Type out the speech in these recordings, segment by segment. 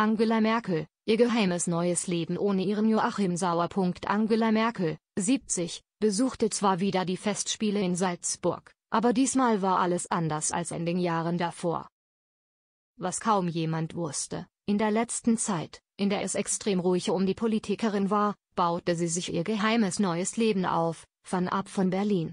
Angela Merkel, ihr geheimes neues Leben ohne ihren Joachim Sauer. Angela Merkel, 70, besuchte zwar wieder die Festspiele in Salzburg, aber diesmal war alles anders als in den Jahren davor. Was kaum jemand wusste, in der letzten Zeit, in der es extrem ruhig um die Politikerin war, baute sie sich ihr geheimes neues Leben auf, fern ab von Berlin.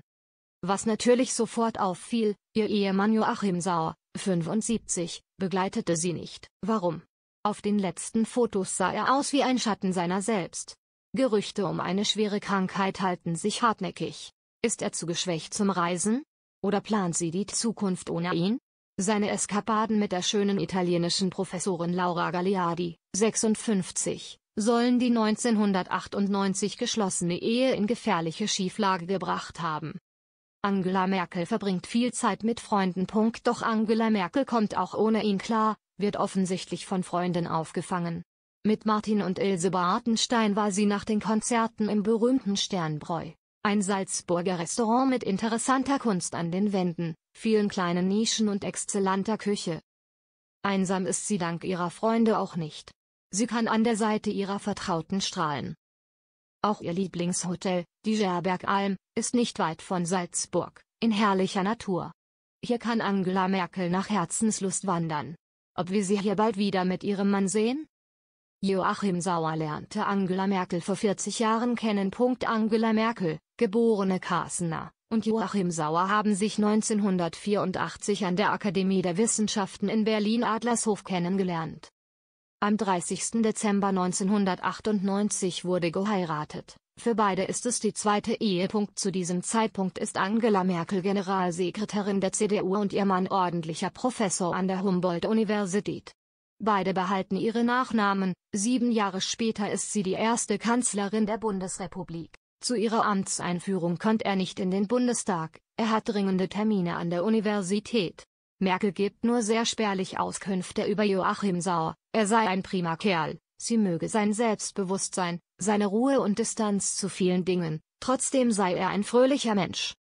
Was natürlich sofort auffiel, ihr Ehemann Joachim Sauer, 75, begleitete sie nicht. Warum? Auf den letzten Fotos sah er aus wie ein Schatten seiner selbst. Gerüchte um eine schwere Krankheit halten sich hartnäckig. Ist er zu geschwächt zum Reisen? Oder plant sie die Zukunft ohne ihn? Seine Eskapaden mit der schönen italienischen Professorin Laura Gagliardi, 56, sollen die 1998 geschlossene Ehe in gefährliche Schieflage gebracht haben. Angela Merkel verbringt viel Zeit mit Freunden. Doch Angela Merkel kommt auch ohne ihn klar, wird offensichtlich von Freunden aufgefangen. Mit Martin und Ilse Bartenstein war sie nach den Konzerten im berühmten Sternbräu, ein Salzburger Restaurant mit interessanter Kunst an den Wänden, vielen kleinen Nischen und exzellenter Küche. Einsam ist sie dank ihrer Freunde auch nicht. Sie kann an der Seite ihrer Vertrauten strahlen. Auch ihr Lieblingshotel, die Gerbergalm, ist nicht weit von Salzburg, in herrlicher Natur. Hier kann Angela Merkel nach Herzenslust wandern ob wir sie hier bald wieder mit ihrem Mann sehen? Joachim Sauer lernte Angela Merkel vor 40 Jahren kennen. Angela Merkel, geborene Kassener, und Joachim Sauer haben sich 1984 an der Akademie der Wissenschaften in Berlin Adlershof kennengelernt. Am 30. Dezember 1998 wurde geheiratet. Für beide ist es die zweite Ehe. Zu diesem Zeitpunkt ist Angela Merkel Generalsekretärin der CDU und ihr Mann ordentlicher Professor an der Humboldt-Universität. Beide behalten ihre Nachnamen, sieben Jahre später ist sie die erste Kanzlerin der Bundesrepublik. Zu ihrer Amtseinführung kommt er nicht in den Bundestag, er hat dringende Termine an der Universität. Merkel gibt nur sehr spärlich Auskünfte über Joachim Sauer, er sei ein prima Kerl, sie möge sein Selbstbewusstsein, seine Ruhe und Distanz zu vielen Dingen, trotzdem sei er ein fröhlicher Mensch.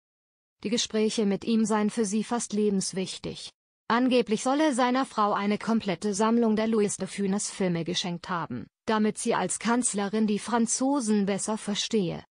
Die Gespräche mit ihm seien für sie fast lebenswichtig. Angeblich solle seiner Frau eine komplette Sammlung der Louis de Funes Filme geschenkt haben, damit sie als Kanzlerin die Franzosen besser verstehe.